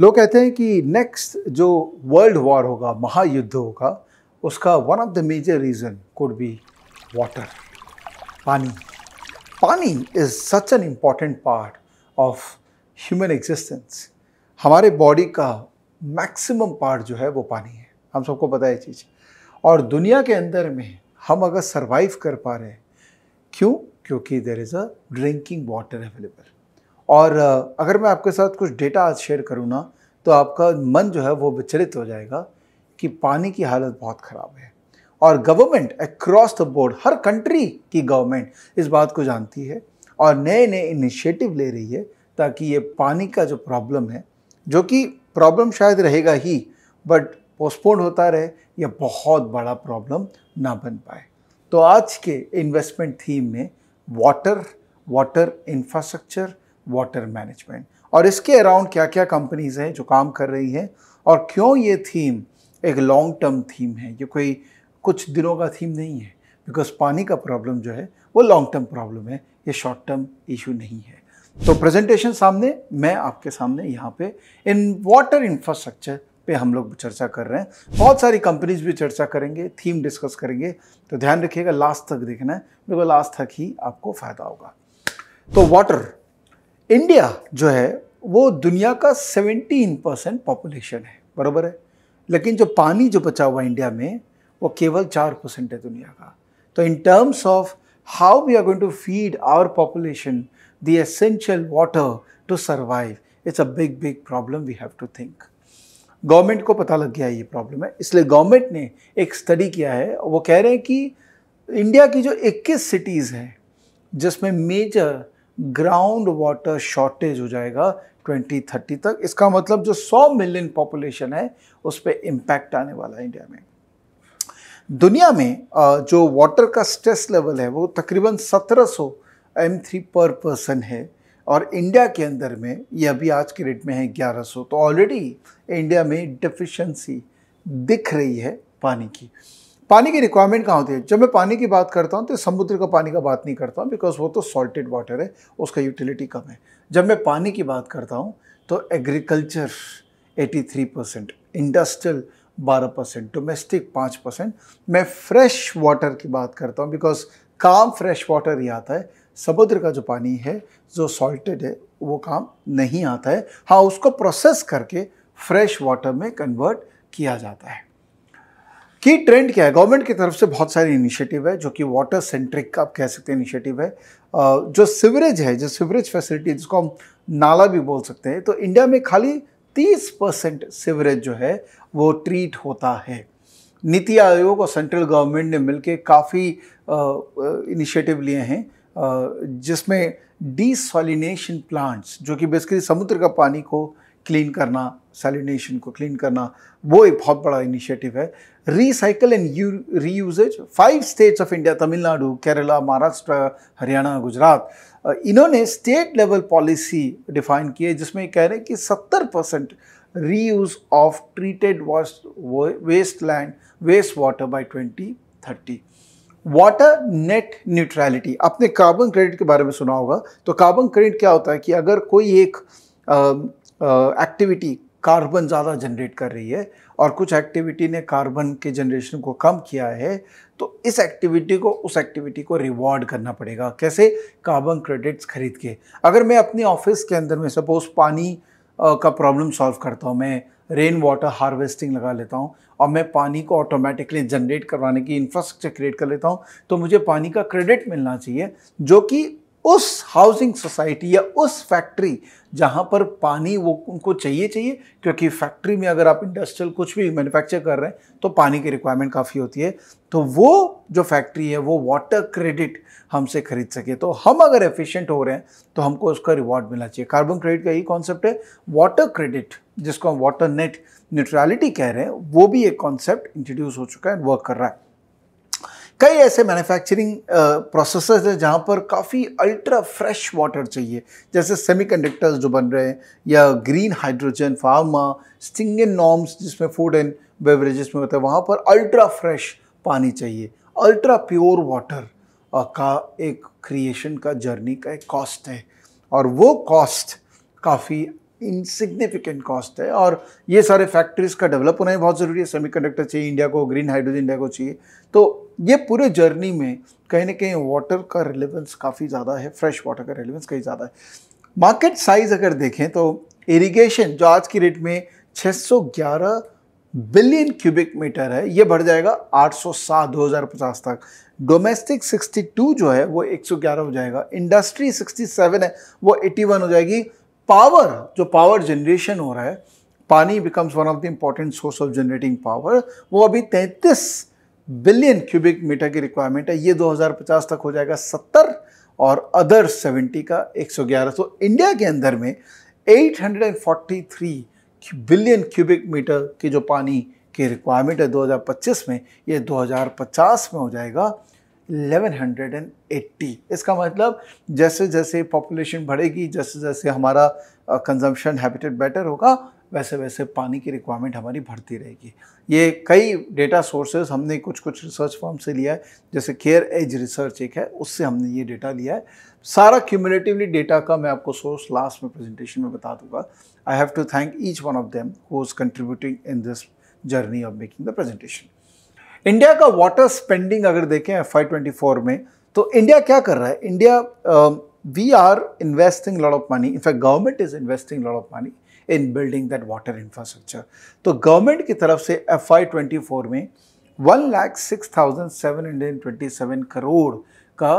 लोग कहते हैं कि नेक्स्ट जो वर्ल्ड वॉर होगा महायुद्ध होगा उसका one of the major reason could be water pani pani is such an important part of human existence हमारे बॉडी का मैक्सिमम पार्ट जो है वो पानी है हम सबको पता है चीज़ और दुनिया के अंदर में हम अगर सर्वाइव कर पा रहे हैं क्यों क्योंकि there is a drinking water available और अगर मैं आपके साथ कुछ डेटा आज शेयर करूँ ना तो आपका मन जो है वो विचलित हो जाएगा कि पानी की हालत बहुत ख़राब है और गवर्नमेंट अक्रॉस द बोर्ड हर कंट्री की गवर्नमेंट इस बात को जानती है और नए नए इनिशिएटिव ले रही है ताकि ये पानी का जो प्रॉब्लम है जो कि प्रॉब्लम शायद रहेगा ही बट पोस्टपोन होता रहे या बहुत बड़ा प्रॉब्लम ना बन पाए तो आज के इन्वेस्टमेंट थीम में water water infrastructure water management और इसके अराउंड क्या क्या कंपनीज हैं जो काम कर रही हैं और क्यों ये थीम एक लॉन्ग टर्म थीम है ये कोई कुछ दिनों का थीम नहीं है बिकॉज पानी का प्रॉब्लम जो है वो लॉन्ग टर्म प्रॉब्लम है ये शॉर्ट टर्म इशू नहीं है तो प्रेजेंटेशन सामने मैं आपके सामने यहाँ पे इन वाटर इंफ्रास्ट्रक्चर पे हम लोग चर्चा कर रहे हैं बहुत सारी कंपनीज भी चर्चा करेंगे थीम डिस्कस करेंगे तो ध्यान रखिएगा लास्ट तक देखना है बिकॉज लास्ट तक ही आपको फ़ायदा होगा तो वाटर इंडिया जो है वो दुनिया का 17 परसेंट पॉपुलेशन है बराबर है लेकिन जो पानी जो बचा हुआ इंडिया में वो केवल चार परसेंट है दुनिया का तो in terms of how we are going to feed our population the essential water to survive it's a big big problem we have to think government को पता लग गया ये प्रॉब्लम है इसलिए गवर्नमेंट ने एक स्टडी किया है वो कह रहे हैं कि इंडिया की जो 21 सिटीज़ हैं जिसमें मेजर ग्राउंड वाटर शॉर्टेज हो जाएगा 2030 तक इसका मतलब जो 100 मिलियन पॉपुलेशन है उस पर इम्पैक्ट आने वाला है इंडिया में दुनिया में जो वाटर का स्ट्रेस लेवल है वो तकरीबन 1700 सौ एम थ्री पर पर्सन है और इंडिया के अंदर में ये अभी आज के रेट में है 1100 तो ऑलरेडी इंडिया में डिफिशेंसी दिख रही है पानी की पानी की रिक्वायरमेंट कहाँ होती है जब मैं पानी की बात करता हूँ तो समुद्र का पानी का बात नहीं करता हूँ बिकॉज वो तो सॉल्टेड वाटर है उसका यूटिलिटी कम है जब मैं पानी की बात करता हूँ तो agriculture 83 percent industrial 12 percent domestic 5 percent मैं फ्रेश वाटर की बात करता हूँ बिकॉज काम फ्रेश वाटर ही आता है समुद्र का जो पानी है जो सॉल्टेड है वो काम नहीं आता है हाँ उसको प्रोसेस करके फ्रेश वाटर में कन्वर्ट किया जाता है कि ट्रेंड क्या है गवर्नमेंट की तरफ से बहुत सारे इनिशिएटिव है जो कि वाटर सेंट्रिक आप कह सकते हैं इनिशिएटिव है जो सिवरेज है जो सिवरेज फैसिलिटी जिसको हम नाला भी बोल सकते हैं तो इंडिया में खाली 30 परसेंट सिवरेज जो है वो ट्रीट होता है नीति आयोग और सेंट्रल गवर्नमेंट ने मिलकर काफ़ी इनिशिएटिव लिए हैं जिसमें डिसॉलिनेशन प्लांट्स जो कि बेसिकली समुद्र का पानी को क्लीन करना सैलिनेशन को क्लीन करना वो एक बहुत बड़ा इनिशिएटिव है recycle and reuses five states of India Tamil Nadu Kerala Maharashtra Haryana Gujarat इन्होंने स्टेट लेवल पॉलिसी डिफाइन की है जिसमें कह रहे हैं कि सत्तर percent reuse of treated waste land waste water by twenty thirty water net neutrality आपने कार्बन क्रेडिट के बारे में सुना होगा तो कार्बन क्रेडिट क्या होता है कि अगर कोई एक एक्टिविटी um, uh, कार्बन ज़्यादा जनरेट कर रही है और कुछ एक्टिविटी ने कार्बन के जनरेशन को कम किया है तो इस एक्टिविटी को उस एक्टिविटी को रिवॉर्ड करना पड़ेगा कैसे कार्बन क्रेडिट्स खरीद के अगर मैं अपने ऑफिस के अंदर में सपोज़ पानी आ, का प्रॉब्लम सॉल्व करता हूँ मैं रेन वाटर हार्वेस्टिंग लगा लेता हूँ और मैं पानी को ऑटोमेटिकली जनरेट करवाने की इंफ्रास्ट्रक्चर क्रिएट कर लेता हूँ तो मुझे पानी का क्रेडिट मिलना चाहिए जो कि उस हाउसिंग सोसाइटी या उस फैक्ट्री जहाँ पर पानी वो उनको चाहिए चाहिए क्योंकि फैक्ट्री में अगर आप इंडस्ट्रियल कुछ भी मैन्युफैक्चर कर रहे हैं तो पानी की रिक्वायरमेंट काफ़ी होती है तो वो जो फैक्ट्री है वो वाटर क्रेडिट हमसे खरीद सके तो हम अगर एफिशिएंट हो रहे हैं तो हमको उसका रिवॉर्ड मिलना चाहिए कार्बन क्रेडिट का यही कॉन्सेप्ट है वाटर क्रेडिट जिसको हम वाटर नेट न्यूट्रलिटी कह रहे हैं वो भी एक कॉन्सेप्ट इंट्रोड्यूस हो चुका है वर्क कर रहा है कई ऐसे मैन्युफैक्चरिंग प्रोसेस हैं जहाँ पर काफ़ी अल्ट्रा फ्रेश वाटर चाहिए जैसे सेमीकंडक्टर्स जो बन रहे हैं या ग्रीन हाइड्रोजन फार्मा स्टिंगन नॉर्म्स जिसमें फूड एंड बेवरेजेस में होता है वहाँ पर अल्ट्रा फ्रेश पानी चाहिए अल्ट्रा प्योर वाटर का एक क्रिएशन का जर्नी का एक कॉस्ट है और वो कॉस्ट काफ़ी इनसिग्निफिकेंट कॉस्ट है और ये सारे फैक्ट्रीज का डेवलप होना भी बहुत ज़रूरी है कंडक्टर चाहिए इंडिया को ग्रीन हाइड्रोजन इंडिया को चाहिए तो ये पूरे जर्नी में कहीं ना कहीं वाटर का रिलेवेंस काफ़ी ज़्यादा है फ्रेश वाटर का रिलेवेंस कहीं ज़्यादा है मार्केट साइज़ अगर देखें तो इरीगेशन जो आज की रेट में 611 बिलियन क्यूबिक मीटर है ये बढ़ जाएगा 807 सौ तक डोमेस्टिक 62 जो है वो 111 हो जाएगा इंडस्ट्री 67 है वो 81 हो जाएगी पावर जो पावर जनरेशन हो रहा है पानी becomes one of the important source of generating power वो अभी 33 बिलियन क्यूबिक मीटर की रिक्वायरमेंट है ये 2050 तक हो जाएगा 70 और अदर 70 का 111 तो इंडिया के अंदर में 843 बिलियन क्यूबिक मीटर की जो पानी की रिक्वायरमेंट है 2025 में ये 2050 में हो जाएगा 1180 इसका मतलब जैसे जैसे पॉपुलेशन बढ़ेगी जैसे जैसे हमारा कंजम्पशन हैबिटेट बेटर होगा वैसे वैसे पानी की रिक्वायरमेंट हमारी बढ़ती रहेगी ये कई डेटा सोर्सेज हमने कुछ कुछ रिसर्च फॉर्म से लिया है जैसे केयर एज रिसर्च एक है उससे हमने ये डेटा लिया है सारा क्यूमुलेटिवली डेटा का मैं आपको सोर्स लास्ट में प्रेजेंटेशन में बता दूंगा I have to thank each one of them who is contributing in this journey of making the presentation India का वाटर स्पेंडिंग अगर देखें एफ आई में तो इंडिया क्या कर रहा है India we are investing lot of money in fact government is investing lot of money in building that water infrastructure तो गवर्नमेंट की तरफ से एफ आई ट्वेंटी फोर में one lakh six thousand seven hundred and twenty seven crore का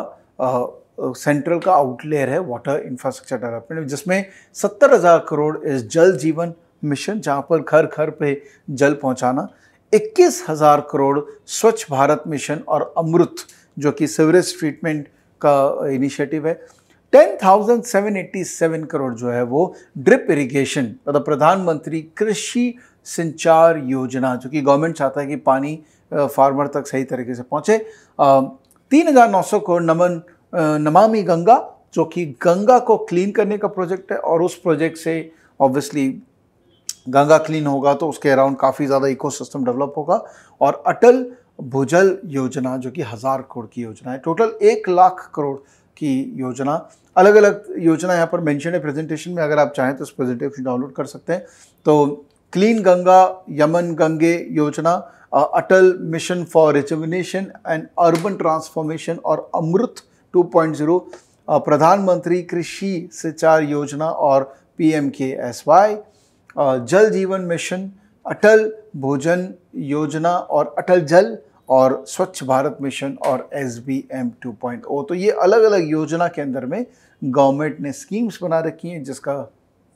central uh, का outlay है water infrastructure development जिसमें सत्तर हज़ार करोड़ इस जल जीवन मिशन जहाँ पर घर घर पे जल पहुँचाना इक्कीस हज़ार करोड़ स्वच्छ भारत मिशन और अमृत जो कि सीवरेज ट्रीटमेंट का इनिशिएटिव है 10,787 करोड़ जो है वो ड्रिप इरिगेशन मतलब प्रधानमंत्री कृषि संचार योजना जो कि गवर्नमेंट चाहता है कि पानी फार्मर तक सही तरीके से पहुंचे तीन हज़ार नौ सौ करोड़ नमन नमामि गंगा जो कि गंगा को क्लीन करने का प्रोजेक्ट है और उस प्रोजेक्ट से ऑब्वियसली गंगा क्लीन होगा तो उसके अराउंड काफ़ी ज़्यादा इकोसिस्टम डेवलप होगा और अटल भूजल योजना जो कि हज़ार करोड़ की योजना है टोटल एक लाख करोड़ की योजना अलग अलग योजना यहाँ पर मेंशन है प्रेजेंटेशन में अगर आप चाहें तो इस प्रेजेंटेशन डाउनलोड कर सकते हैं तो क्लीन गंगा यमन गंगे योजना Atal mission for rejuvenation and urban transformation और अमृत 2.0 प्रधानमंत्री कृषि सिंचाई योजना और P M K S Y Jal Jeevan mission अटल भोजन योजना और अटल जल और स्वच्छ भारत मिशन और S B M two point O तो ये अलग अलग योजना के अंदर में गवर्नमेंट ने स्कीम्स बना रखी हैं जिसका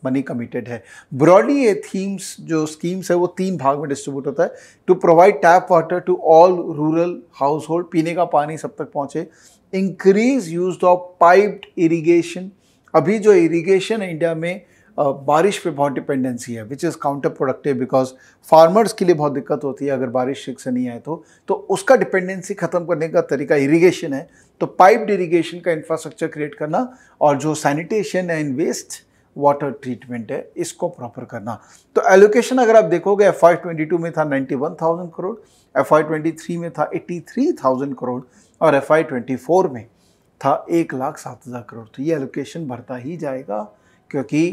मनी कमिटेड है ब्रॉडली ये थीम्स जो स्कीम्स है वो तीन भाग में डिस्ट्रीब्यूट होता है to provide tap water to all rural household पीने का पानी सब तक पहुँचे increase use of piped irrigation अभी जो इरीगेशन इंडिया में बारिश पे बहुत डिपेंडेंसी है which is counterproductive because farmers के लिए बहुत दिक्कत होती है अगर बारिश ठीक से नहीं आए तो तो उसका डिपेंडेंसी ख़त्म करने का तरीका इरीगेशन है तो पाइप इरीगेशन का इंफ्रास्ट्रक्चर क्रिएट करना और जो sanitation and waste water treatment है इसको प्रॉपर करना तो एलोकेशन अगर आप देखोगे एफ आई ट्वेंटी टू में था ninety one thousand crore F I twenty three में था एट्टी थ्री थाउजेंड करोड़ और एफ आई ट्वेंटी फोर में था एक लाख सात हज़ार करोड़ तो ये एलोकेशन भरता ही जाएगा क्योंकि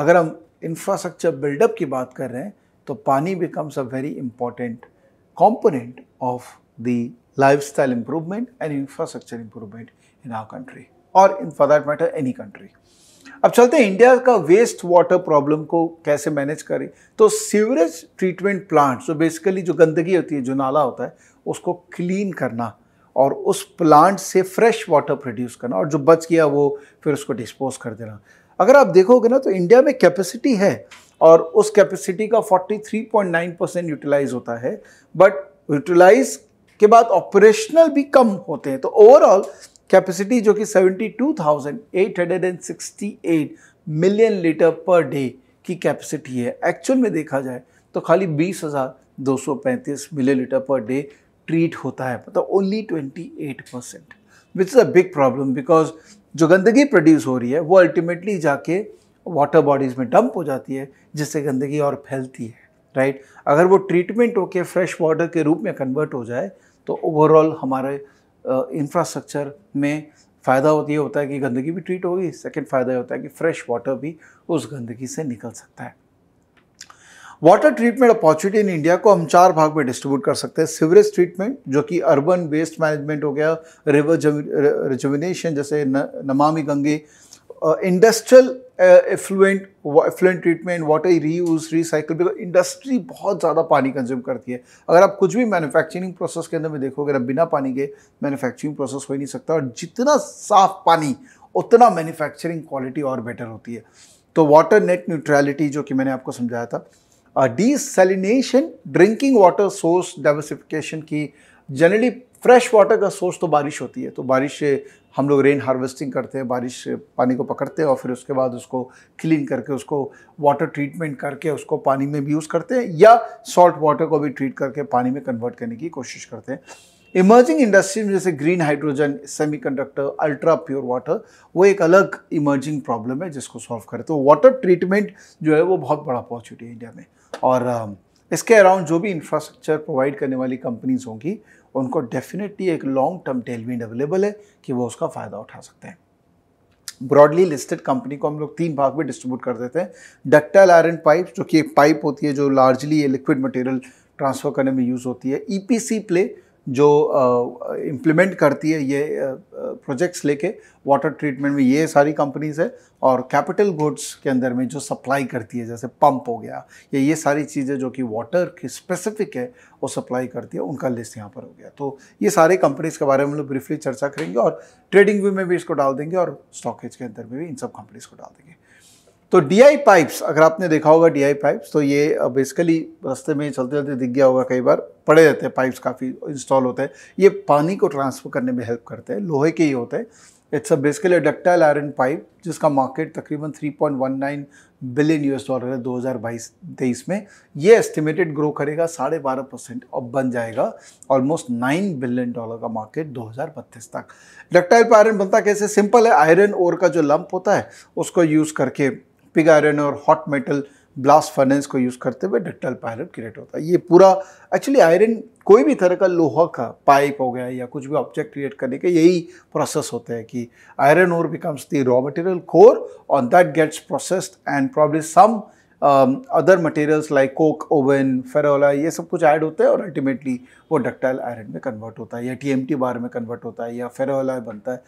अगर हम इंफ्रास्ट्रक्चर बिल्डअप की बात कर रहे हैं तो पानी becomes a very important component of the lifestyle improvement and infrastructure improvement in our country और in for that matter any country अब चलते हैं इंडिया का वेस्ट वाटर प्रॉब्लम को कैसे मैनेज करें तो सीवरेज ट्रीटमेंट प्लांट जो बेसिकली जो गंदगी होती है जो नाला होता है उसको क्लीन करना और उस प्लांट से फ्रेश वाटर प्रोड्यूस करना और जो बच गया वो फिर उसको डिस्पोज कर देना अगर आप देखोगे ना तो इंडिया में कैपेसिटी है और उस कैपेसिटी का 43.9 परसेंट यूटिलाइज होता है बट यूटिलाइज के बाद ऑपरेशनल भी कम होते हैं तो ओवरऑल कैपेसिटी जो कि 72,868 मिलियन लीटर पर डे की कैपेसिटी है एक्चुअल में देखा जाए तो खाली 20,235 million litre per day treat होता है मतलब only 28 percent which is a big problem because जो गंदगी प्रोड्यूस हो रही है वो अल्टीमेटली जाके वाटर बॉडीज़ में डंप हो जाती है जिससे गंदगी और फैलती है राइट अगर वो ट्रीटमेंट होके फ्रेश वाटर के रूप में कन्वर्ट हो जाए तो ओवरऑल हमारे इंफ्रास्ट्रक्चर में फ़ायदा होती होता है कि गंदगी भी ट्रीट होगी सेकेंड फ़ायदा होता है कि फ्रेश वाटर भी उस गंदगी से निकल सकता है water treatment opportunity in India को हम चार भाग में डिस्ट्रीब्यूट कर सकते हैं सीवरेज ट्रीटमेंट जो कि अर्बन वेस्ट मैनेजमेंट हो गया रिवर रिजुविनेशन जैसे न, Namami Gange industrial effluent effluent treatment water reuse recycle because industry बहुत ज़्यादा पानी कंज्यूम करती है अगर आप कुछ भी मैन्युफैक्चरिंग प्रोसेस के अंदर में देखोगे आप बिना पानी के मैन्युफैक्चरिंग प्रोसेस हो ही नहीं सकता और जितना साफ पानी उतना मैन्युफैक्चरिंग क्वालिटी और बेटर होती है तो वाटर नेट न्यूट्रैलिटी जो कि मैंने आपको समझाया था desalination drinking water source diversification की जनरली फ्रेश वाटर का सोर्स तो बारिश होती है तो बारिश से हम लोग रेन हार्वेस्टिंग करते हैं बारिश से पानी को पकड़ते हैं और फिर उसके बाद उसको क्लीन करके उसको वाटर ट्रीटमेंट करके उसको पानी में भी यूज़ करते हैं या सॉल्ट वाटर को भी ट्रीट करके पानी में कन्वर्ट करने की कोशिश करते हैं इमर्जिंग इंडस्ट्रीज में जैसे green hydrogen conductor ultra pure water वो एक अलग इमर्जिंग प्रॉब्लम है जिसको सॉल्व करें तो वाटर ट्रीटमेंट जो है वो बहुत बड़ा अपॉर्चुनिटी है इंडिया में और इसके अराउंड जो भी इंफ्रास्ट्रक्चर प्रोवाइड करने वाली कंपनीज होंगी उनको डेफिनेटली एक लॉन्ग टर्म टेलविंड अवेलेबल है कि वो उसका फ़ायदा उठा सकते हैं ब्रॉडली लिस्टेड कंपनी को हम लोग तीन भाग में डिस्ट्रीब्यूट कर देते हैं डक्टाइल आयरन पाइप जो कि एक पाइप होती है जो लार्जली लिक्विड मटेरियल ट्रांसफ़र करने में यूज़ होती है ई e प्ले जो इम्प्लीमेंट करती है ये प्रोजेक्ट्स लेके वाटर ट्रीटमेंट में ये सारी कंपनीज है और कैपिटल गुड्स के अंदर में जो सप्लाई करती है जैसे पंप हो गया या ये सारी चीज़ें जो कि वाटर की स्पेसिफिक है वो सप्लाई करती है उनका लिस्ट यहाँ पर हो गया तो ये सारे कंपनीज के बारे में हम लोग ब्रीफली चर्चा करेंगे और ट्रेडिंग व्यू में भी इसको डाल देंगे और स्टॉकेज के अंदर में भी इन सब कंपनीज को डाल देंगे तो डीआई पाइप्स अगर आपने देखा होगा डीआई पाइप्स तो ये बेसिकली रास्ते में चलते चलते दिख गया होगा कई बार पड़े रहते हैं पाइप्स काफ़ी इंस्टॉल होते हैं ये पानी को ट्रांसफ़र करने में हेल्प करते हैं लोहे के ही होते हैं it's a basically ductile iron pipe जिसका मार्केट तकरीबन 3.19 बिलियन यूएस डॉलर है 2022 तेईस में ये एस्टिमेटेड ग्रो करेगा साढ़े बारह परसेंट और बन जाएगा ऑलमोस्ट 9 बिलियन डॉलर का मार्केट 2032 तक डक्टाइल आयरन बनता कैसे सिंपल है आयरन ओर का जो लंप होता है उसको यूज़ करके पिग आयरन और हॉट मेटल ब्लास्ट फर्नेस को यूज़ करते हुए डक्टल पायरप क्रिएट होता है ये पूरा एक्चुअली आयरन कोई भी तरह का लोहा का पाइप हो गया या कुछ भी ऑब्जेक्ट क्रिएट करने के यही प्रोसेस होता है कि आयरन और becomes the raw material core on that gets processed and problem some other materials like coke oven फेरोला ये सब कुछ ऐड होता है और अल्टीमेटली वो डक्टाइल आयरन में कन्वर्ट होता है या टी बार में कन्वर्ट होता है या फेरोला बनता है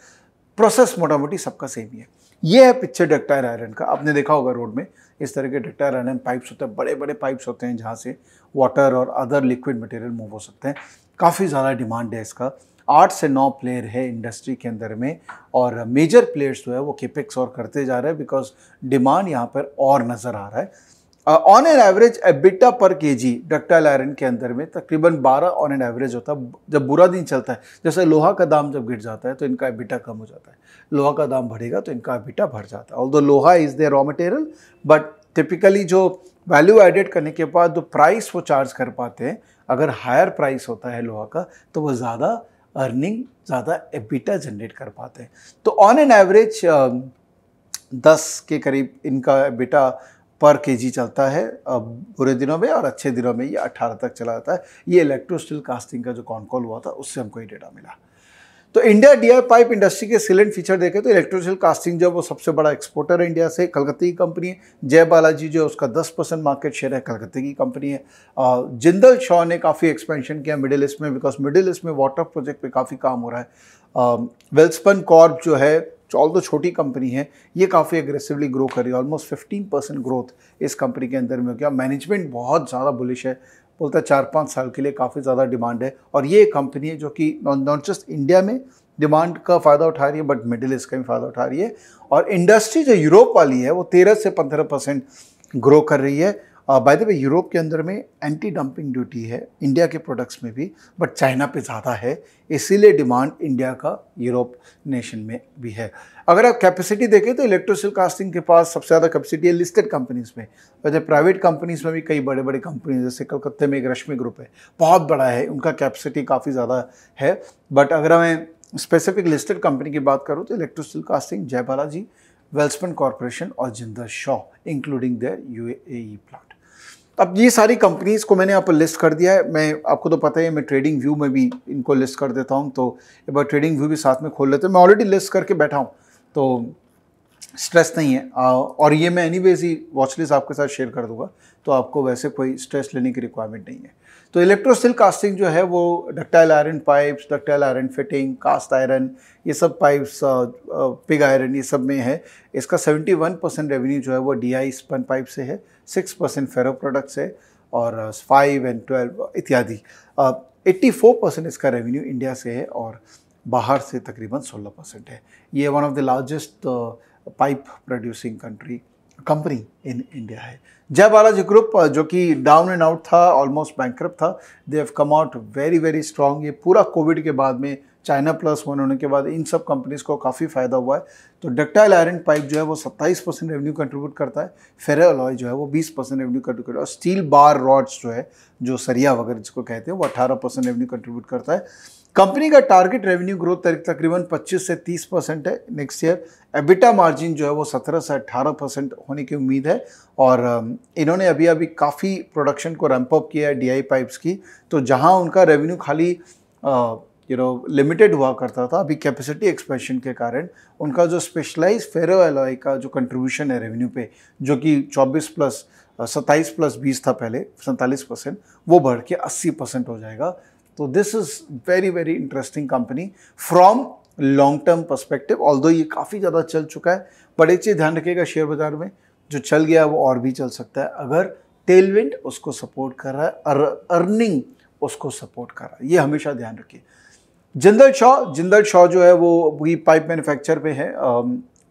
प्रोसेस मोटा मोटी सबका सेम ही है ये है पिक्चर डक्टायर आयरन का आपने देखा होगा रोड में इस तरह के डक्टायर आयरन पाइप्स होते हैं बड़े बड़े पाइप्स होते हैं जहाँ से वाटर और अदर लिक्विड मटेरियल मूव हो सकते हैं काफ़ी ज़्यादा डिमांड है इसका आठ से नौ प्लेयर है इंडस्ट्री के अंदर में और मेजर प्लेयर्स जो है वो केपेक्स और करते जा रहे हैं बिकॉज डिमांड यहाँ पर और नज़र आ रहा है ऑन एन एवरेज एबिटा पर के जी डक्टाइल आयरन के अंदर में तकरीबन 12 ऑन एन एवरेज होता है जब बुरा दिन चलता है जैसे लोहा का दाम जब गिर जाता है तो इनका एबिटा कम हो जाता है लोहा का दाम बढ़ेगा तो इनका एबिटा बढ़ जाता है ऑल दो लोहा is their raw material but typically जो वैल्यू एडेड करने के बाद जो प्राइस वो चार्ज कर पाते हैं अगर हायर प्राइस होता है लोहा का तो वो ज़्यादा अर्निंग ज़्यादा एबिटा जनरेट कर पाते हैं तो ऑन एन एवरेज दस के करीब इनका एबिटा पर के चलता है बुरे दिनों में और अच्छे दिनों में ये अट्ठारह तक चला जाता है ये स्टील कास्टिंग का जो कॉन्कॉल हुआ था उससे हमको ये डेटा मिला तो इंडिया डी पाइप इंडस्ट्री के सिलेंट फीचर देखें तो स्टील कास्टिंग जो वो सबसे बड़ा एक्सपोर्टर है इंडिया से कलकत्ते की कंपनी है जय बालाजी जो है उसका दस परसेंट मार्केट शेयर है कलकत्ते की कंपनी है जिंदल शॉ ने काफ़ी एक्सपेंशन किया मिडिल ईस्ट में बिकॉज मिडिल ईस्ट में वाटर प्रोजेक्ट पर काफ़ी काम हो रहा है वेल्सपन कॉर्प जो है ऑल दो छोटी कंपनी है ये काफ़ी एग्रेसिवली ग्रो कर रही है ऑलमोस्ट फिफ्टीन परसेंट ग्रोथ इस कंपनी के अंदर में क्या मैनेजमेंट बहुत ज़्यादा बुलिश है बोलता है चार पाँच साल के लिए काफ़ी ज़्यादा डिमांड है और ये कंपनी है जो कि नॉट जस्ट इंडिया में डिमांड का फ़ायदा उठा रही है बट मिडिल ईस्ट का भी फ़ायदा उठा रही है और इंडस्ट्री जो यूरोप वाली है वो तेरह से पंद्रह परसेंट ग्रो कर रही है बाय द वे यूरोप के अंदर में एंटी डंपिंग ड्यूटी है इंडिया के प्रोडक्ट्स में भी बट चाइना पे ज़्यादा है इसीलिए डिमांड इंडिया का यूरोप नेशन में भी है अगर आप कैपेसिटी देखें तो इलेक्ट्रोसिल कास्टिंग के पास सबसे ज़्यादा कैपेसिटी है लिस्टेड कंपनीज़ में वैसे प्राइवेट कंपनीज़ में भी कई बड़े बड़े कंपनीज जैसे कलकत्ते में एक रश्मि ग्रुप है बहुत बड़ा है उनका कैपेसिटी काफ़ी ज़्यादा है बट अगर मैं स्पेसिफिक लिस्टेड कंपनी की बात करूँ तो इलेक्ट्रोसिल कास्टिंग जयबालाजी वेल्सपन कॉरपोरेशन और Jindal Saw including their a plant अब ये सारी कंपनीज़ को मैंने पर लिस्ट कर दिया है मैं आपको तो पता ही है मैं ट्रेडिंग व्यू में भी इनको लिस्ट कर देता हूँ तो एक बार ट्रेडिंग व्यू भी साथ में खोल लेते हैं मैं ऑलरेडी लिस्ट करके बैठा हूँ तो स्ट्रेस नहीं है आ, और ये मैं एनी ही वॉच लिस्ट आपके साथ शेयर कर दूंगा तो आपको वैसे कोई स्ट्रेस लेने की रिक्वायरमेंट नहीं है तो इलेक्ट्रोस्टिल कास्टिंग जो है वो ductile iron pipes ductile iron fitting cast iron ये सब पाइप्स पिग आयरन ये सब में है इसका 71 परसेंट रेवेन्यू जो है वो डी आई स्पन पाइप से है 6 परसेंट फेरो प्रोडक्ट से और फाइव एंड ट्वेल्व इत्यादि एट्टी फोर परसेंट इसका रेवेन्यू इंडिया से है और बाहर से तकरीबन सोलह परसेंट है ये one of the largest pipe producing country company in India है जय बालाजी ग्रुप जो कि डाउन एंड आउट था ऑलमोस्ट बैंक था they have come out very very strong ये पूरा कोविड के बाद में चाइना प्लस वन होने के बाद इन सब कंपनीज को काफ़ी फायदा हुआ है तो डक्टाइल आयरन पाइप जो है वो 27 परसेंट रेवेन्यू कंट्रीब्यूट करता है फेरल जो है वो 20 परसेंट रेवेन्यू कंट्रीब्यूट करता है और स्टील बार रॉड्स जो है जो सरिया वगैरह जिसको कहते हैं वो 18 परसेंट रेवेन्यू कंट्रीब्यूट करता है कंपनी का टारगेट रेवेन्यू ग्रोथ तकरीबन 25 से 30 परसेंट है नेक्स्ट ईयर एबिटा मार्जिन जो है वो 17 से 18 परसेंट होने की उम्मीद है और इन्होंने अभी अभी काफ़ी प्रोडक्शन को रैंपअप किया है डीआई पाइप्स की तो जहां उनका रेवेन्यू खाली यू नो लिमिटेड हुआ करता था अभी कैपेसिटी एक्सपेंशन के कारण उनका जो स्पेशलाइज फेरो एलॉय का जो कंट्रीब्यूशन है रेवेन्यू पे जो कि चौबीस प्लस सत्ताईस प्लस बीस था पहले सैंतालीस परसेंट वो बढ़ के अस्सी परसेंट हो जाएगा तो this is very very interesting company from long term perspective all ये काफ़ी ज़्यादा चल चुका है बट एक चीज़ ध्यान रखिएगा शेयर बाजार में जो चल गया वो और भी चल सकता है अगर टेलविंड उसको सपोर्ट कर रहा है अर, अर्निंग उसको सपोर्ट कर रहा है ये हमेशा ध्यान रखिए जिंदल शॉ जिंदल शॉ जो है वो पाइप मैन्युफैक्चर पे है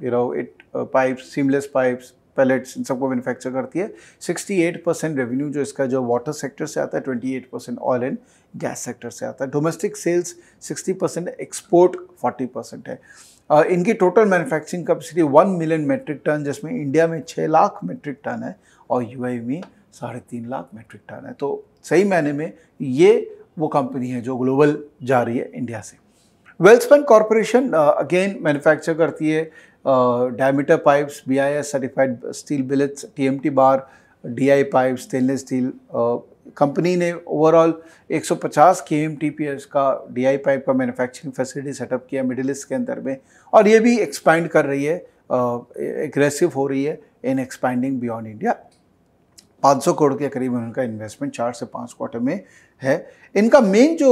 you know it pipe seamless pipes pallets इन सबको मैनुफैक्चर करती है 68 परसेंट रेवेन्यू जो इसका जो वाटर सेक्टर से आता है 28 percent oil and gas sector से आता है domestic sales 60 percent export 40 percent है uh, इनकी total manufacturing capacity 1 million metric tonne जिसमें इंडिया में 6 लाख मेट्रिक टन है और यू e में साढ़े तीन लाख मेट्रिक टन है तो सही मायने में ये वो कंपनी है जो ग्लोबल जा रही है इंडिया से वेल्सपैन कॉरपोरेशन अगेन मैन्युफैक्चर करती है B I S certified steel billets T M T bar D I pipe stainless steel company ने overall 150 K M T P S का डी आई पाइप का मैन्युफैक्चरिंग फैसिलिटी सेटअप किया middle east के अंदर में और ये भी एक्सपैंड कर रही है एग्रेसिव uh, हो रही है in expanding beyond India 500 crore के करीब उनका इन्वेस्टमेंट चार से पाँच क्वार्टर में है इनका मेन जो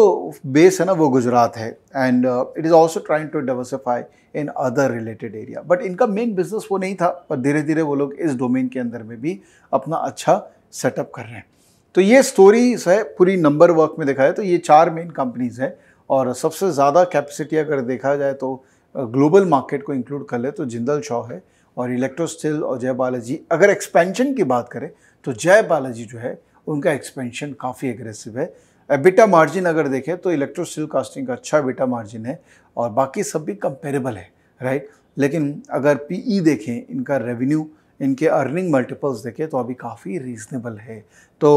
बेस है ना वो गुजरात है and it is also trying to diversify in other related area but इनका मेन बिजनेस वो नहीं था पर धीरे धीरे वो लोग इस डोमेन के अंदर में भी अपना अच्छा सेटअप कर रहे हैं तो ये स्टोरी है पूरी नंबर वर्क में देखा जाए तो ये चार मेन कंपनीज हैं और सबसे ज़्यादा कैपेसिटी अगर देखा जाए तो ग्लोबल uh, मार्केट को इंक्लूड कर ले तो जिंदल शॉ है और इलेक्ट्रोस्टिल और जय बालाजी अगर एक्सपेंशन की बात करें तो जय बालाजी जो है उनका एक्सपेंशन काफ़ी एग्रेसिव है बिटा मार्जिन अगर देखें तो इलेक्ट्रो स्टील कास्टिंग का अच्छा बिटा मार्जिन है और बाकी सब भी कंपेरेबल है राइट लेकिन अगर पीई e देखें इनका रेवेन्यू इनके अर्निंग मल्टीपल्स देखें तो अभी काफ़ी रीजनेबल है तो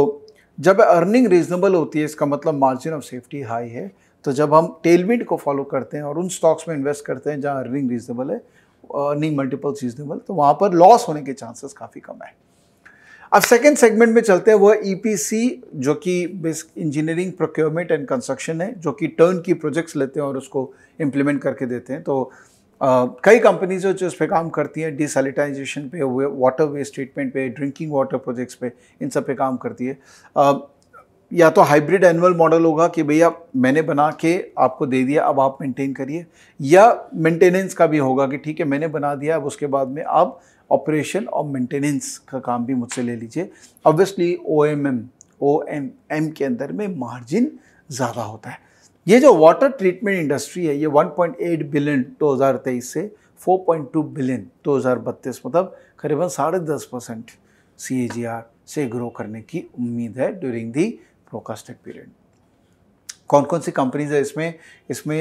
जब अर्निंग रीजनेबल होती है इसका मतलब मार्जिन ऑफ सेफ्टी हाई है तो जब हम टेलमिट को फॉलो करते हैं और उन स्टॉक्स में इन्वेस्ट करते हैं जहाँ अर्निंग रीजनेबल है अर्निंग मल्टीपल्स रीजनेबल तो वहाँ पर लॉस होने के चांसेस काफ़ी कम है अब सेकेंड सेगमेंट में चलते हैं वो ई पी सी जो कि इंजीनियरिंग प्रोक्योरमेंट एंड कंस्ट्रक्शन है जो कि टर्न की प्रोजेक्ट्स लेते हैं और उसको इम्प्लीमेंट करके देते हैं तो आ, कई कंपनीज जो इस पर काम करती हैं डिसैलिटाइजेशन पे हुए वाटर वेस्ट ट्रीटमेंट पे ड्रिंकिंग वाटर प्रोजेक्ट्स पे इन सब पे काम करती है आ, या तो हाइब्रिड एनुअल मॉडल होगा कि भैया मैंने बना के आपको दे दिया अब आप मेंटेन करिए या मेंटेनेंस का भी होगा कि ठीक है मैंने बना दिया अब उसके बाद में आप ऑपरेशन और मेंटेनेंस का काम भी मुझसे ले लीजिए obviously O M M O M M के अंदर में मार्जिन ज़्यादा होता है ये जो वाटर ट्रीटमेंट इंडस्ट्री है ये 1.8 बिलियन 2023 से 4.2 बिलियन 2032 मतलब करीबन साढ़े दस परसेंट सी से ग्रो करने की उम्मीद है ड्यूरिंग दी प्रोकास्टिक पीरियड कौन कौन सी कंपनीज है इसमें इसमें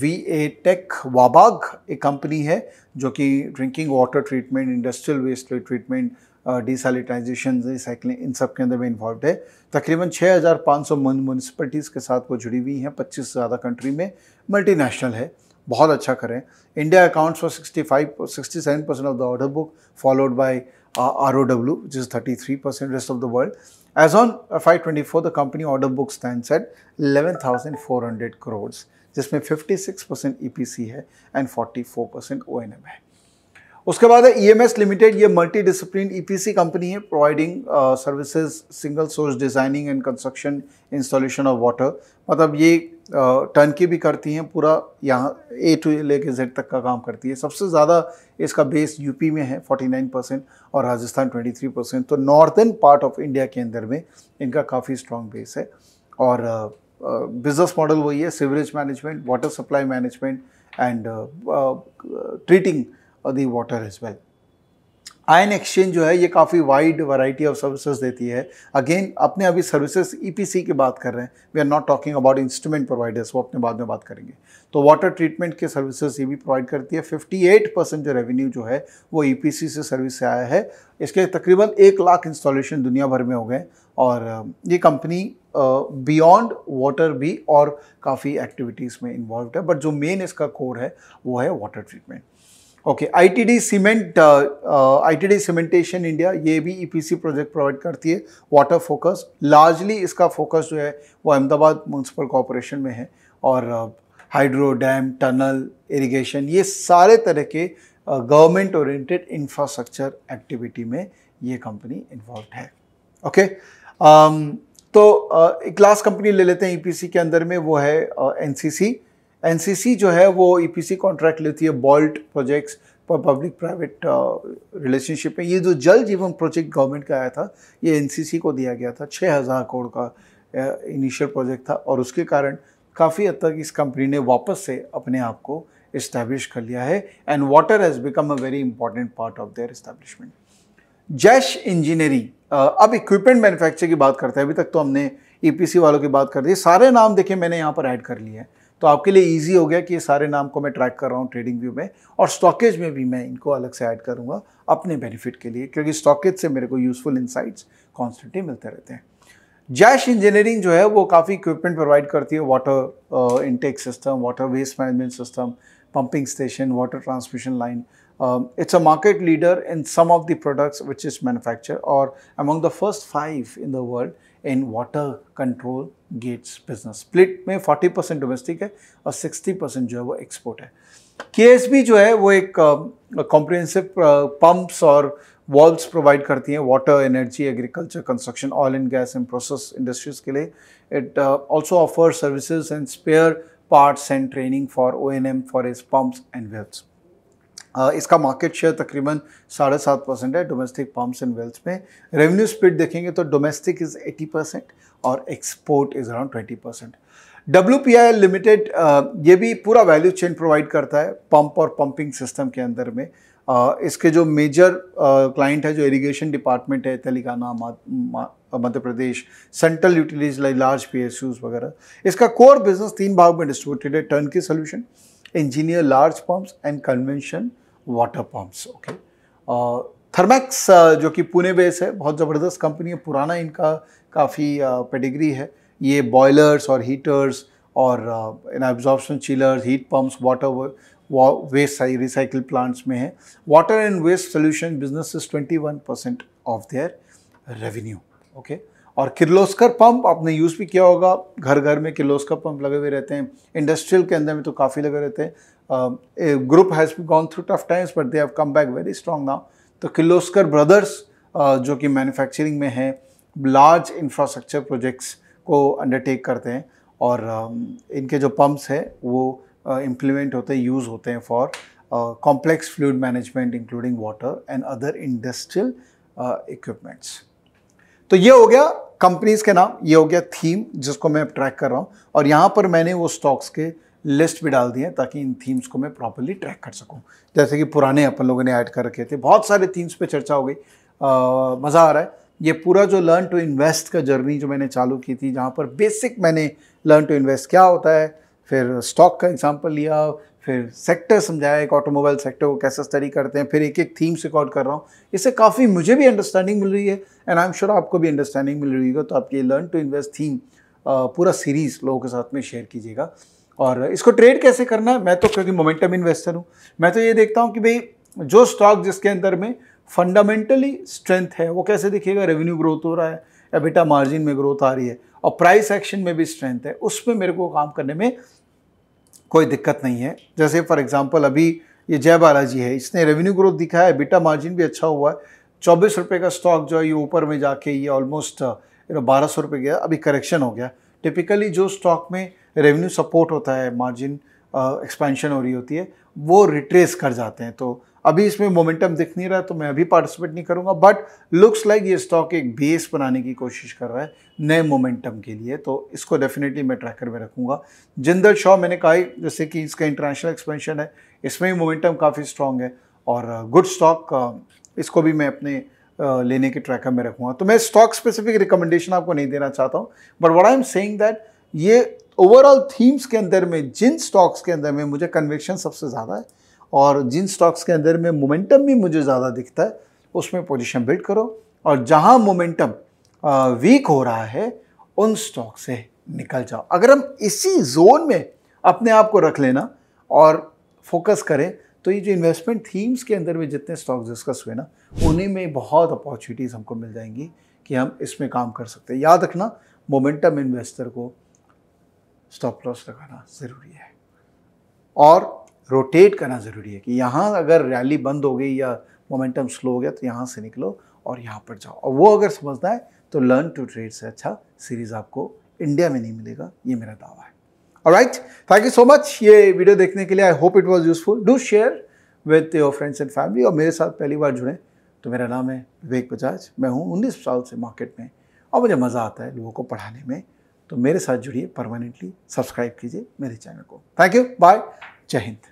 वी ए टेक वाबाग एक कंपनी है जो कि drinking water treatment industrial waste treatment desalination recycling इन सब के अंदर में इन्वॉल्व है तकरीबन 6,500 म्यूनसिपलिटीज़ के साथ वो जुड़ी हुई हैं 25 से ज़्यादा कंट्री में मल्टीनेशनल है बहुत अच्छा करें इंडिया अकाउंट्स फॉर 65 67 परसेंट of the order book followed by R O W जिस thirty three percent rest of the world As on 524, the company order book stands at 11,400 crores, जिसमें 56% EPC है and 44% O&M है उसके बाद है EMS e limited ये multi discipline EPC company है providing services single source designing and construction installation of water मतलब ये टर्न की भी करती हैं पूरा यहाँ ए टू ले कर जेड तक का काम करती है सबसे ज़्यादा इसका बेस यूपी में है 49 परसेंट और राजस्थान 23 परसेंट तो नॉर्थन पार्ट ऑफ इंडिया के अंदर में इनका काफ़ी स्ट्रॉन्ग बेस है और बिजनेस मॉडल वही है sewerage management water supply management and treating the water as well ion exchange जो है ये काफ़ी वाइड वैरायटी ऑफ सर्विसेज देती है अगेन अपने अभी सर्विसेज ईपीसी e की बात कर रहे हैं we are not talking about instrument providers वो अपने बाद में बात करेंगे तो वाटर ट्रीटमेंट के सर्विसेज ये भी प्रोवाइड करती है फिफ्टी परसेंट जो रेवेन्यू जो है वो ई e से सर्विस से आया है इसके तकरीबन एक लाख इंस्टॉलेशन दुनिया भर में हो गए और ये कंपनी बियॉन्ड वाटर भी और काफ़ी एक्टिविटीज़ में इन्वॉल्व है बट जो मेन इसका कोर है वो है water treatment okay ITD cement ITD cementation India ये भी ईपीसी प्रोजेक्ट प्रोवाइड करती है वाटर फोकस लार्जली इसका फोकस जो है वो अहमदाबाद म्यूनसिपल कॉरपोरेशन में है और हाइड्रो डैम टनल इरिगेशन ये सारे तरह के गवर्नमेंट ओरिएंटेड इंफ्रास्ट्रक्चर एक्टिविटी में ये कंपनी इन्वॉल्व है ओके okay? um, तो uh, एक लास्ट कंपनी ले लेते हैं ईपीसी e के अंदर में वो है एनसीसी uh, एन जो है वो ई e कॉन्ट्रैक्ट लेती है बॉल्ट प्रोजेक्ट्स पर पब्लिक प्राइवेट रिलेशनशिप में ये जो जल जीवन प्रोजेक्ट गवर्नमेंट का आया था ये एन को दिया गया था छः हज़ार करोड़ का इनिशियल uh, प्रोजेक्ट था और उसके कारण काफ़ी हद तक इस कंपनी ने वापस से अपने आप को इस्टेब्लिश कर लिया है and water has become a very important part of their establishment Jash engineering अब इक्विपमेंट मैन्युफैक्चर की बात करते हैं अभी तक तो हमने ई e वालों की बात कर दी सारे नाम देखे मैंने यहाँ पर ऐड कर लिए हैं तो आपके लिए ईजी हो गया कि ये सारे नाम को मैं ट्रैक कर रहा हूँ ट्रेडिंग व्यू में और स्टॉकेज में भी मैं इनको अलग से ऐड करूँगा अपने बेनिफिट के लिए क्योंकि स्टॉकेज से मेरे को यूज़फुल इंसाइट्स कॉन्स्टेंटली मिलते रहते हैं जैश इंजीनियरिंग जो है वो काफ़ी इक्विपमेंट प्रोवाइड करती है water intake system water waste management system pumping station water transmission line it's a market leader in some of the products which is manufacture और among the first five in the world in water control gates business split में 40 percent domestic है और 60 percent जो है वो export है के जो है वो एक कॉम्प्रिहेंसिव uh, पम्प्स uh, और वॉल्व्स प्रोवाइड करती हैं water energy agriculture construction oil and gas and process industries के लिए it also offer services and spare parts and training for O N M for is pumps and wells. Uh, इसका market share तकरीबन साढ़े सात percent है domestic pumps and wealth में revenue speed देखेंगे तो डोमेस्टिक इज़ एटी परसेंट और export is around twenty percent W P I limited ये भी पूरा वैल्यू चेन प्रोवाइड करता है पंप और पंपिंग सिस्टम के अंदर में uh, इसके जो मेजर क्लाइंट uh, है जो इरिगेशन डिपार्टमेंट है Telangana Madhya Pradesh central utilities like large P S use वगैरह इसका कोर बिजनेस तीन भाग में डिस्ट्रीब्यूटेड है turnkey solution engineer large pumps and convention water pumps okay Thermax जो कि पुणे बेस है बहुत ज़बरदस्त कंपनी है पुराना इनका काफ़ी पेडिग्री uh, है ये बॉयलर्स और हीटर्स और absorption chillers heat pumps water waste recycle plants में है water and waste solution business is twenty one percent of their revenue okay और किर्लोस्कर पंप आपने यूज़ भी किया होगा घर घर में किर्लोस्कर पंप लगे हुए रहते हैं इंडस्ट्रियल के अंदर में तो काफ़ी लगे रहते हैं group has gone through tough times but they have come back very strong now तो किर्लोस्कर ब्रदर्स जो कि मैन्युफैक्चरिंग में हैं लार्ज इंफ्रास्ट्रक्चर प्रोजेक्ट्स को अंडरटेक करते हैं और इनके जो पम्प्स हैं वो इम्प्लीमेंट होते हैं यूज़ होते हैं for complex fluid management including water and other industrial equipments तो ये हो गया कंपनीज के नाम ये हो गया थीम जिसको मैं ट्रैक कर रहा हूँ और यहाँ पर मैंने वो स्टॉक्स के लिस्ट भी डाल दिए ताकि इन थीम्स को मैं प्रॉपरली ट्रैक कर सकूं जैसे कि पुराने अपन लोगों ने ऐड कर रखे थे बहुत सारे थीम्स पे चर्चा हो गई मज़ा आ रहा है ये पूरा जो लर्न टू इन्वेस्ट का जर्नी जो मैंने चालू की थी जहाँ पर बेसिक मैंने लर्न टू इन्वेस्ट क्या होता है फिर स्टॉक का एग्जाम्पल लिया फिर सेक्टर समझाया एक ऑटोमोबाइल सेक्टर को कैसे स्टडी करते हैं फिर एक एक थीम्स रिकॉर्ड कर रहा हूँ इससे काफ़ी मुझे भी अंडरस्टैंडिंग मिल रही है एंड आई एम श्योर आपको भी अंडरस्टैंडिंग मिल रही होगी तो आप ये लर्न टू इन्वेस्ट थीम पूरा सीरीज़ लोगों के साथ में शेयर कीजिएगा और इसको ट्रेड कैसे करना है मैं तो क्योंकि मोमेंटम इन्वेस्टर हूँ मैं तो ये देखता हूँ कि भाई जो स्टॉक जिसके अंदर में फंडामेंटली स्ट्रेंथ है वो कैसे दिखेगा रेवेन्यू ग्रोथ हो रहा है या बेटा मार्जिन में ग्रोथ आ रही है और प्राइस एक्शन में भी स्ट्रेंथ है उसमें मेरे को काम करने में कोई दिक्कत नहीं है जैसे फॉर एग्जांपल अभी ये जय बालाजी है इसने रेवेन्यू ग्रोथ दिखा है बिटा मार्जिन भी अच्छा हुआ है चौबीस रुपये का स्टॉक जो है ये ऊपर में जाके ये ऑलमोस्ट यू नो बारह सौ रुपये गया अभी करेक्शन हो गया टिपिकली जो स्टॉक में रेवेन्यू सपोर्ट होता है मार्जिन एक्सपेंशन uh, हो रही होती है वो रिट्रेस कर जाते हैं तो अभी इसमें मोमेंटम दिख नहीं रहा तो मैं अभी पार्टिसिपेट नहीं करूंगा बट लुक्स लाइक ये स्टॉक एक बेस बनाने की कोशिश कर रहा है नए मोमेंटम के लिए तो इसको डेफिनेटली मैं ट्रैकर में रखूंगा जिंदल शॉ मैंने कहा जैसे कि इसका इंटरनेशनल एक्सपेंशन है इसमें भी मोमेंटम काफ़ी स्ट्रॉन्ग है और गुड uh, स्टॉक uh, इसको भी मैं अपने uh, लेने के ट्रैकर में रखूँगा तो मैं स्टॉक स्पेसिफिक रिकमेंडेशन आपको नहीं देना चाहता हूँ but what I am saying that ये ओवरऑल थीम्स के अंदर में जिन स्टॉक्स के अंदर में मुझे कन्विक्शन सबसे ज़्यादा है और जिन स्टॉक्स के अंदर में मोमेंटम भी मुझे ज़्यादा दिखता है उसमें पोजिशन बिल्ड करो और जहाँ मोमेंटम वीक हो रहा है उन स्टॉक से निकल जाओ अगर हम इसी जोन में अपने आप को रख लेना और फोकस करें तो ये जो इन्वेस्टमेंट थीम्स के अंदर में जितने स्टॉक्स डिस्कस हुए ना उन्हीं में बहुत अपॉर्चुनिटीज़ हमको मिल जाएंगी कि हम इसमें काम कर सकते हैं याद रखना मोमेंटम इन्वेस्टर को स्टॉप लॉस लगाना ज़रूरी है और रोटेट करना ज़रूरी है कि यहाँ अगर रैली बंद हो गई या मोमेंटम स्लो हो गया तो यहाँ से निकलो और यहाँ पर जाओ और वो अगर समझना है तो लर्न टू ट्रेड से अच्छा सीरीज़ आपको इंडिया में नहीं मिलेगा ये मेरा दावा है और right thank you so much ये वीडियो देखने के लिए I hope it was useful do share with your friends and family और मेरे साथ पहली बार जुड़े तो मेरा नाम है विवेक बजाज मैं हूँ उन्नीस साल से मार्केट में और मुझे मज़ा आता है लोगों को पढ़ाने में तो मेरे साथ जुड़िए परमानेंटली सब्सक्राइब कीजिए मेरे चैनल को थैंक यू बाय जय हिंद